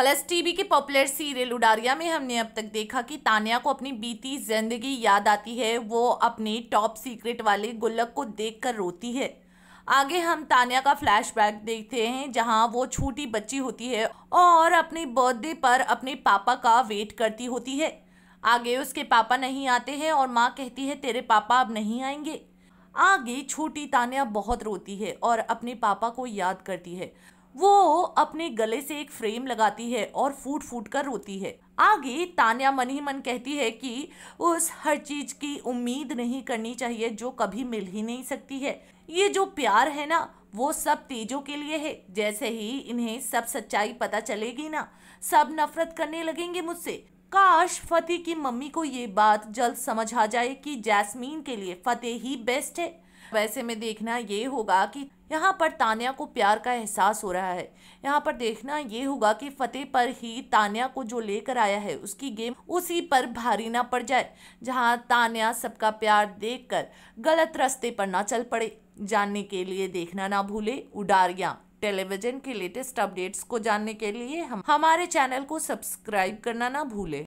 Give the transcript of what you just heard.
colours TV के popular serial Udaariyaan में हमने अब तक देखा कि तानिया को अपनी बीती जिंदगी याद आती है वो अपने टॉप सीक्रेट वाले गुल्लक को देखकर रोती है आगे हम तानिया का फ्लैशबैक देखते हैं जहां वो छोटी बच्ची होती है और अपने बर्थडे पर अपने पापा का वेट करती होती है आगे उसके पापा नहीं आते हैं और माँ कहती है तेरे पापा अब नहीं आएंगे आगे छोटी तानिया बहुत रोती है और अपने पापा को याद करती है वो अपने गले से एक फ्रेम लगाती है और फूट फूट कर रोती है आगे तान्या मन ही मन कहती है कि उस हर चीज की उम्मीद नहीं करनी चाहिए जो कभी मिल ही नहीं सकती है ये जो प्यार है ना वो सब तेजों के लिए है जैसे ही इन्हें सब सच्चाई पता चलेगी ना सब नफरत करने लगेंगे मुझसे काश फतेह की मम्मी को ये बात जल्द समझ आ जाए कि जैस्मीन के लिए फतेह ही बेस्ट है वैसे में देखना ये होगा कि यहाँ पर तानिया को प्यार का एहसास हो रहा है यहाँ पर देखना ये होगा कि फतेह पर ही तानिया को जो लेकर आया है उसकी गेम उसी पर भारी ना पड़ जाए जहाँ तानिया सबका प्यार देखकर गलत रास्ते पर ना चल पड़े जानने के लिए देखना ना भूले उडारियाँ टेलीविजन के लेटेस्ट अपडेट्स को जानने के लिए हम हमारे चैनल को सब्सक्राइब करना ना भूले